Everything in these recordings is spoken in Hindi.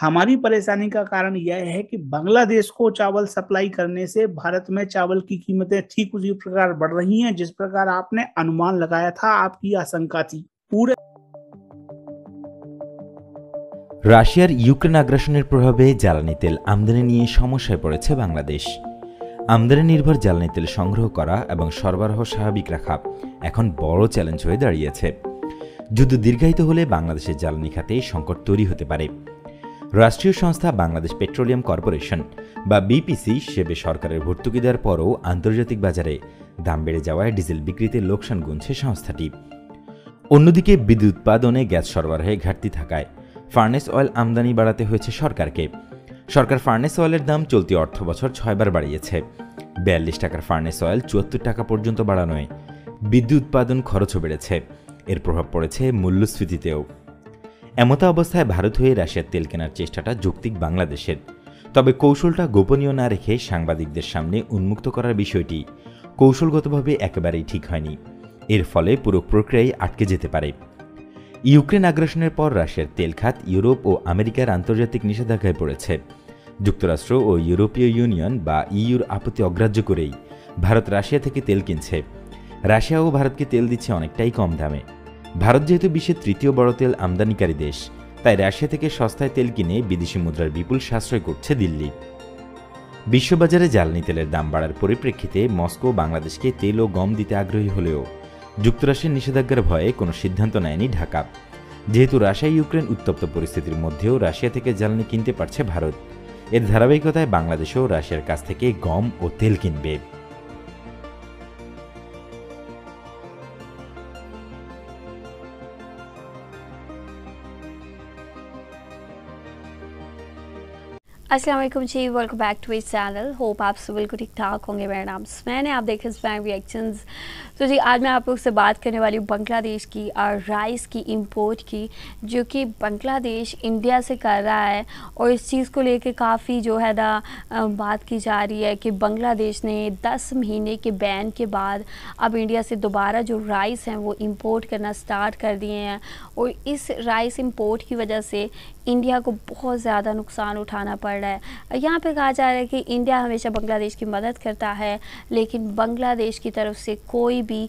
हमारी परेशानी का कारण यह है कि बांग्लादेश को चावल सप्लाई करने से भारत में चावल की कीमतें ठीक उसी प्रकार बढ़ रही हैं जिस प्रकार आपने अनुमान लगाया था आपकी आशंका थी पूरे রাশিয়ার ইউক্রেন আগ্রাসনের প্রভাবে জ্বালানি তেল আমদানি নিয়ে সমস্যায় পড়েছে বাংলাদেশ আমদানি নির্ভর জ্বালানি তেল সংগ্রহ করা এবং সরবরাহ স্বাভাবিক রাখা এখন বড় চ্যালেঞ্জ হয়ে দাঁড়িয়েছে যুদ্ধ দীর্ঘায়িত হলে বাংলাদেশের জ্বালানি খাতে সংকট তৈরি হতে পারে রাষ্ট্রীয় সংস্থা বাংলাদেশ পেট্রোলিয়াম কর্পোরেশন বা বিপিসি হিসেবে সরকারের ভর্তুকি দেওয়ার পরও আন্তর্জাতিক বাজারে দাম বেড়ে যাওয়ায় ডিজেল বিক্রিতে লোকসান গুনছে সংস্থাটি অন্যদিকে বিদ্যুৎ উৎপাদনে গ্যাস সরবরাহে ঘাটতি থাকায় ফার্নেস অয়েল আমদানি বাড়াতে হয়েছে সরকারকে সরকার ফার্নেস অয়েলের দাম চলতি অর্থ বছর ছয়বার বাড়িয়েছে বিয়াল্লিশ টাকার ফার্নেস অয়েল চুয়াত্তর টাকা পর্যন্ত বাড়ানোয় বিদ্যুৎ উৎপাদন খরচও বেড়েছে এর প্রভাব পড়েছে মূল্যস্ফীতিতেও এমতা অবস্থায় ভারত হয়ে রাশিয়ার তেল কেনার চেষ্টাটা যৌক্তিক বাংলাদেশের তবে কৌশলটা গোপনীয় না রেখে সাংবাদিকদের সামনে উন্মুক্ত করার বিষয়টি কৌশলগতভাবে একেবারেই ঠিক হয়নি এর ফলে পুরো প্রক্রিয়ায় আটকে যেতে পারে ইউক্রেন আগ্রাসনের পর রাশিয়ার তেল খাত ইউরোপ ও আমেরিকার আন্তর্জাতিক নিষেধাজ্ঞায় পড়েছে যুক্তরাষ্ট্র ও ইউরোপীয় ইউনিয়ন বা ইউর আপত্তি অগ্রাহ্য করেই ভারত রাশিয়া থেকে তেল কিনছে রাশিয়া ও ভারতকে তেল দিচ্ছে অনেকটাই কম দামে ভারত যেহেতু বিশ্বের তৃতীয় বড় তেল আমদানিকারী দেশ তাই রাশিয়া থেকে সস্তায় তেল কিনে বিদেশি মুদ্রার বিপুল সাশ্রয় করছে দিল্লি বিশ্ববাজারে জ্বালানি তেলের দাম বাড়ার পরিপ্রেক্ষিতে মস্কো বাংলাদেশকে তেল ও গম দিতে আগ্রহী হলেও যুক্তরাষ্ট্রের নিষেধাজ্ঞার ভয়ে কোনো সিদ্ধান্ত নেয়নি ঢাকা যেহেতু রাশিয়া ইউক্রেন উত্তপ্ত পরিস্থিতির মধ্যেও রাশিয়া থেকে জ্বালানি কিনতে পারছে ভারত এর ধারাবাহিকতায় বাংলাদেশও রাশিয়ার কাছ থেকে গম ও তেল কিনবে असलम जी welcome back to my channel hope आप सब बिल्कुल ठीक ठाक होंगे मेरा नाम स्मैन है आप देख रहे स्मैन रिएक्शंस तो जी आज मैं आप लोग से बात करने वाली हूँ बांग्लादेश की और राइस की इंपोर्ट की जो कि बांग्लादेश इंडिया से कर रहा है और इस चीज़ को लेके काफ़ी जो है ना बात की जा रही है कि बांग्लादेश ने दस महीने के बैन के बाद अब इंडिया से दोबारा जो राइस हैं वो इम्पोर्ट करना स्टार्ट कर दिए हैं और इस राइस इम्पोर्ट की वजह से इंडिया को बहुत ज़्यादा नुकसान उठाना पड़ रहा है यहाँ पे कहा जा रहा है कि इंडिया हमेशा बांग्लादेश की मदद करता है लेकिन बांग्लादेश की तरफ से कोई भी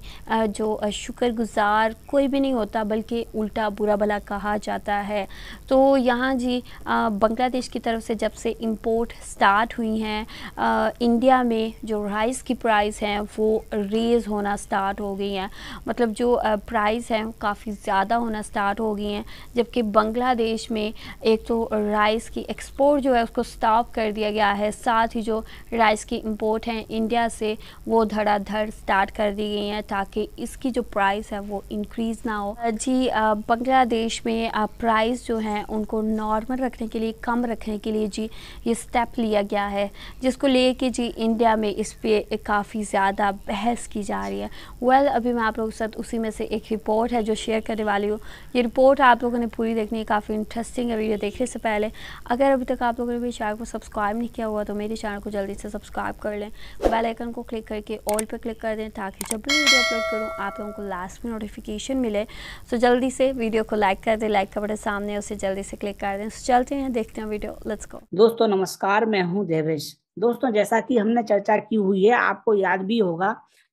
जो शुक्रगुजार कोई भी नहीं होता बल्कि उल्टा बुरा भला कहा जाता है तो यहाँ जी बांग्लादेश की तरफ से जब से इम्पोर्ट स्टार्ट हुई हैं इंडिया में जो राइस की प्राइस हैं वो रेज़ होना स्टार्ट हो गई हैं मतलब जो प्राइस हैं काफ़ी ज़्यादा होना स्टार्ट हो गई हैं जबकि बांग्लादेश में एक तो राइस की एक्सपोर्ट जो है उसको स्टॉप कर दिया गया है साथ ही जो राइस की इम्पोर्ट हैं इंडिया से वो धड़ाधड़ स्टार्ट कर दी गई हैं ताकि इसकी जो प्राइस है वो इंक्रीज़ ना हो जी बांग्लादेश में प्राइस जो है उनको नॉर्मल रखने के लिए कम रखने के लिए जी ये स्टेप लिया गया है जिसको लेके जी इंडिया में इस पर काफ़ी ज़्यादा बहस की जा रही है वेल well, अभी मैं आप लोगों के साथ उसी में से एक रिपोर्ट है जो शेयर करने वाली हूँ ये रिपोर्ट आप लोगों ने पूरी देखनी है काफ़ी इंटरेस्टिंग करेंगे वीडियो देखने से पहले अगर अभी तक आप लोगों ने मेरे चैनल को सब्सक्राइब नहीं किया हुआ तो मेरे चैनल को जल्दी से सब्सक्राइब कर लें बेल आइकन को क्लिक करके ऑल पर क्लिक कर दें ताकि जब भी वीडियो अपलोड करूँ आप लोगों को लास्ट में नोटिफिकेशन मिले सो जल्दी से वीडियो को लाइक कर दें लाइक का बटन सामने उसे जल्दी से क्लिक कर दें चलते हैं देखते हैं वीडियो लेट्स गो दोस्तों नमस्कार मैं हूँ देवेश दोस्तों जैसा कि हमने चर्चा की हुई है आपको याद भी होगा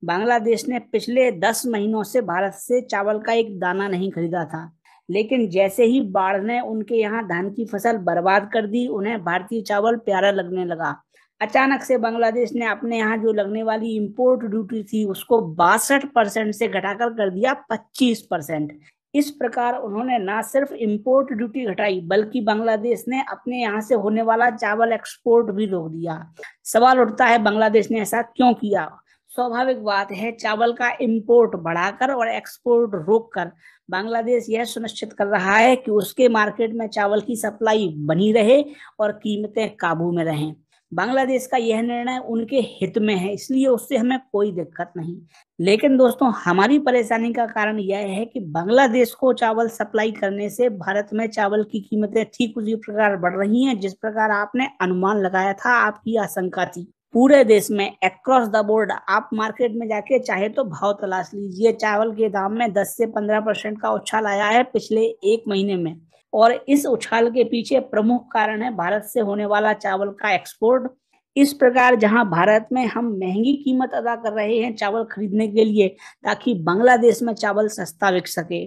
बांग्लादेश ने पिछले दस महीनों से भारत से चावल का एक दाना नहीं खरीदा था लेकिन जैसे ही बाढ़ ने उनके यहाँ धान की फसल बर्बाद कर दी उन्हें भारतीय चावल प्यारा लगने लगा अचानक से बांग्लादेश ने अपने यहाँ जो लगने वाली इंपोर्ट ड्यूटी थी उसको बासठ परसेंट से घटाकर कर दिया पच्चीस परसेंट इस प्रकार उन्होंने ना सिर्फ इंपोर्ट ड्यूटी घटाई बल्कि बांग्लादेश ने अपने यहाँ से होने वाला चावल एक्सपोर्ट भी रोक दिया सवाल उठता है बांग्लादेश ने ऐसा क्यों किया स्वाभाविक बात है चावल का इम्पोर्ट बढ़ाकर और एक्सपोर्ट रोककर बांग्लादेश यह सुनिश्चित कर रहा है कि उसके मार्केट में चावल की सप्लाई बनी रहे और कीमतें काबू में रहें बांग्लादेश का यह निर्णय उनके हित में है इसलिए उससे हमें कोई दिक्कत नहीं लेकिन दोस्तों हमारी परेशानी का कारण यह है कि बांग्लादेश को चावल सप्लाई करने से भारत में चावल की कीमतें ठीक उसी प्रकार बढ़ रही हैं जिस प्रकार आपने अनुमान लगाया था आपकी आशंका थी पूरे देश में अक्रॉस द बोर्ड आप मार्केट में जाके चाहे तो भाव तलाश लीजिए चावल के दाम में 10 से 15 परसेंट का उछाल आया है पिछले एक महीने में और इस उछाल के पीछे प्रमुख कारण है भारत से होने वाला चावल का एक्सपोर्ट इस प्रकार जहां भारत में हम महंगी कीमत अदा कर रहे हैं चावल खरीदने के लिए ताकि बांग्लादेश में चावल सस्ता बिक सके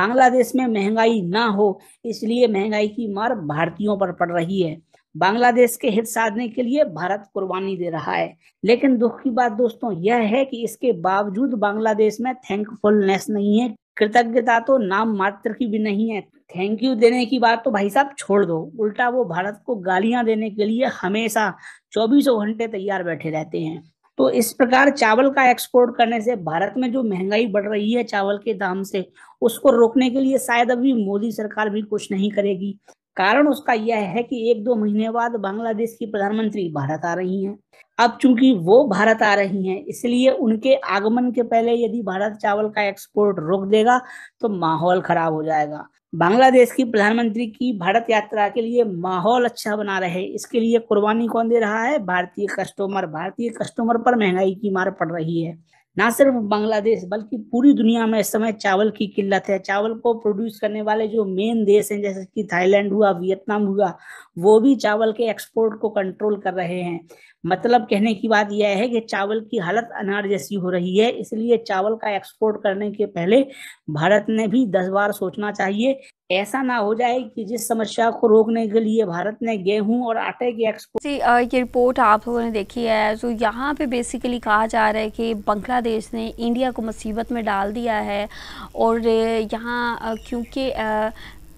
बांग्लादेश में महंगाई ना हो इसलिए महंगाई की मार भारतीयों पर पड़ रही है बांग्लादेश के हित साधने के लिए भारत कुर्बानी दे रहा है लेकिन दुख की बात दोस्तों यह है कि इसके बावजूद बांग्लादेश में थैंकफुलनेस नहीं है कृतज्ञता तो नाम मात्र की भी नहीं है थैंक यू देने की बात तो भाई साहब छोड़ दो उल्टा वो भारत को गालियां देने के लिए हमेशा चौबीसों घंटे तैयार बैठे रहते हैं तो इस प्रकार चावल का एक्सपोर्ट करने से भारत में जो महंगाई बढ़ रही है चावल के दाम से उसको रोकने के लिए शायद अभी मोदी सरकार भी कुछ नहीं करेगी कारण उसका यह है कि एक दो महीने बाद बांग्लादेश की प्रधानमंत्री भारत आ रही हैं अब चूंकि वो भारत आ रही हैं इसलिए उनके आगमन के पहले यदि भारत चावल का एक्सपोर्ट रोक देगा तो माहौल खराब हो जाएगा बांग्लादेश की प्रधानमंत्री की भारत यात्रा के लिए माहौल अच्छा बना रहे इसके लिए कुर्बानी कौन दे रहा है भारतीय कस्टमर भारतीय कस्टमर पर महंगाई की मार पड़ रही है ना सिर्फ बांग्लादेश बल्कि पूरी दुनिया में इस समय चावल की किल्लत है चावल को प्रोड्यूस करने वाले जो मेन देश हैं जैसे कि थाईलैंड हुआ वियतनाम हुआ वो भी चावल के एक्सपोर्ट को कंट्रोल कर रहे हैं मतलब कहने की बात यह है कि चावल की हालत अनार जैसी हो रही है इसलिए चावल का एक्सपोर्ट करने के पहले भारत ने भी दस बार सोचना चाहिए ऐसा ना हो जाए कि जिस समस्या को रोकने के लिए भारत ने गेहूं और आटे के एक्सपोर्ट ये रिपोर्ट आप लोगों ने देखी है तो यहाँ पे बेसिकली कहा जा रहा है कि बांग्लादेश ने इंडिया को मुसीबत में डाल दिया है और यहाँ क्योंकि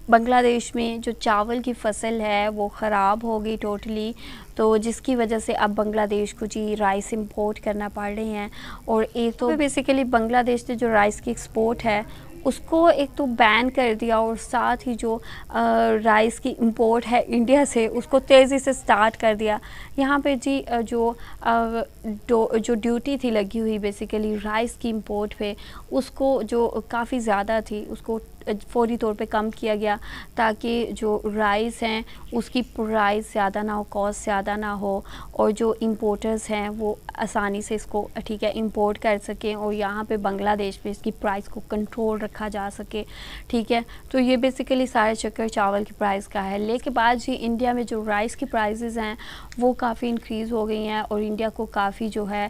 बांग्लादेश में जो चावल की फसल है वो ख़राब हो गई टोटली तो जिसकी वजह से अब बांग्लादेश को जी राइस इंपोर्ट करना पड़ रहे हैं और एक तो बेसिकली तो बांग्लादेश ने जो राइस की एक्सपोर्ट है उसको एक तो बैन कर दिया और साथ ही जो राइस की इंपोर्ट है इंडिया से उसको तेज़ी से स्टार्ट कर दिया यहाँ पे जी जो जो ड्यूटी थी लगी हुई बेसिकली राइस की इंपोर्ट पे उसको जो काफ़ी ज़्यादा थी उसको फौरी तौर पे कम किया गया ताकि जो राइस हैं उसकी प्राइस ज़्यादा ना हो कॉस्ट ज़्यादा ना हो और जो इंपोर्टर्स हैं वो आसानी से इसको ठीक है इंपोर्ट कर सकें और यहाँ पे बांग्लादेश में इसकी प्राइस को कंट्रोल रखा जा सके ठीक है तो ये बेसिकली सारे चक्कर चावल की प्राइस का है लेके बाद जी इंडिया में जो राइस की प्राइजेज़ हैं वो काफ़ी इंक्रीज़ हो गई हैं और इंडिया को काफ़ी जो है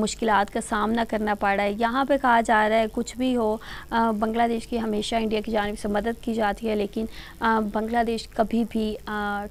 मुश्किल का सामना करना पड़ रहा है यहाँ पर कहा जा रहा है कुछ भी हो बांग्लादेश की हमेशा हमेशा इंडिया की जानब से मदद की जाती है लेकिन बांग्लादेश कभी भी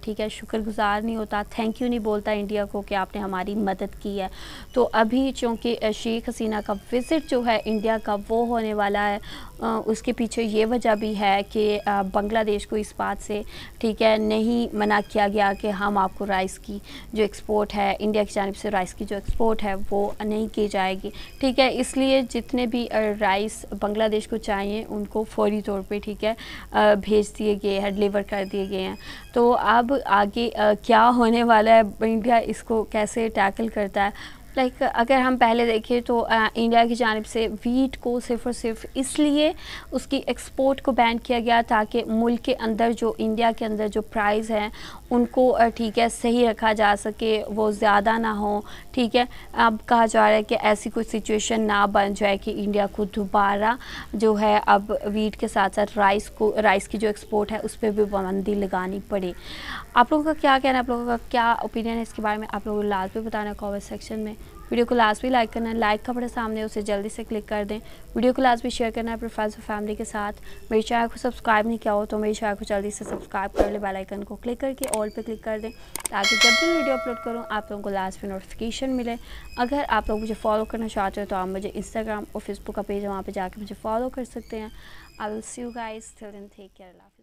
ठीक है शुक्रगुजार नहीं होता थैंक यू नहीं बोलता इंडिया को कि आपने हमारी मदद की है तो अभी चूँकि शेख हसीना का विज़िट जो है इंडिया का वो होने वाला है आ, उसके पीछे ये वजह भी है कि बांग्लादेश को इस बात से ठीक है नहीं मना किया गया कि हम आपको राइस की जो एक्सपोर्ट है इंडिया की जानब से राइस की जो एक्सपोर्ट है वो नहीं की जाएगी ठीक है इसलिए जितने भी राइस बांग्लादेश को चाहिए उनको फौज फौरी तौर पे ठीक है भेज दिए गए हैं डिलीवर कर दिए गए हैं तो अब आगे क्या होने वाला है इंडिया इसको कैसे टैकल करता है लाइक like, अगर हम पहले देखें तो आ, इंडिया की जानब से वीट को सिर्फ और सिर्फ इसलिए उसकी एक्सपोर्ट को बैन किया गया ताकि मुल्क के अंदर जो इंडिया के अंदर जो प्राइस हैं उनको ठीक है सही रखा जा सके वो ज़्यादा ना हो ठीक है अब कहा जा रहा है कि ऐसी कोई सिचुएशन ना बन जाए कि इंडिया को दोबारा जो है अब वीट के साथ साथ राइस को राइस की जो एक्सपोर्ट है उस पर भी पाबंदी लगानी पड़े आप लोगों का क्या कहना है आप लोगों का क्या ओपिनियन है इसके बारे में आप लोगों को लाजमी बताना कॉमेंट सेक्शन में वीडियो को लास्ट भी लाइक करना है लाइक का बड़ा सामने उसे जल्दी से क्लिक कर दें वीडियो को लास्ट भी शेयर करना है अपने फ्रेंड्स और फैमिली के साथ मेरे चैनल को सब्सक्राइब नहीं किया हो तो मेरे चैनल को जल्दी से सब्सक्राइब कर ले बेलाइकन को क्लिक करके ऑल पर क्लिक कर दें ताकि जब भी वीडियो अपलोड करूँ आप लोगों को लास्ट में नोटिफिकेशन मिले अगर आप लोग मुझे फॉलो करना चाहते हो तो आप मुझे इंस्टाग्राम और फेसबुक का पेज वहाँ पर जाकर मुझे फॉलो कर सकते हैं I will see you guys till then take care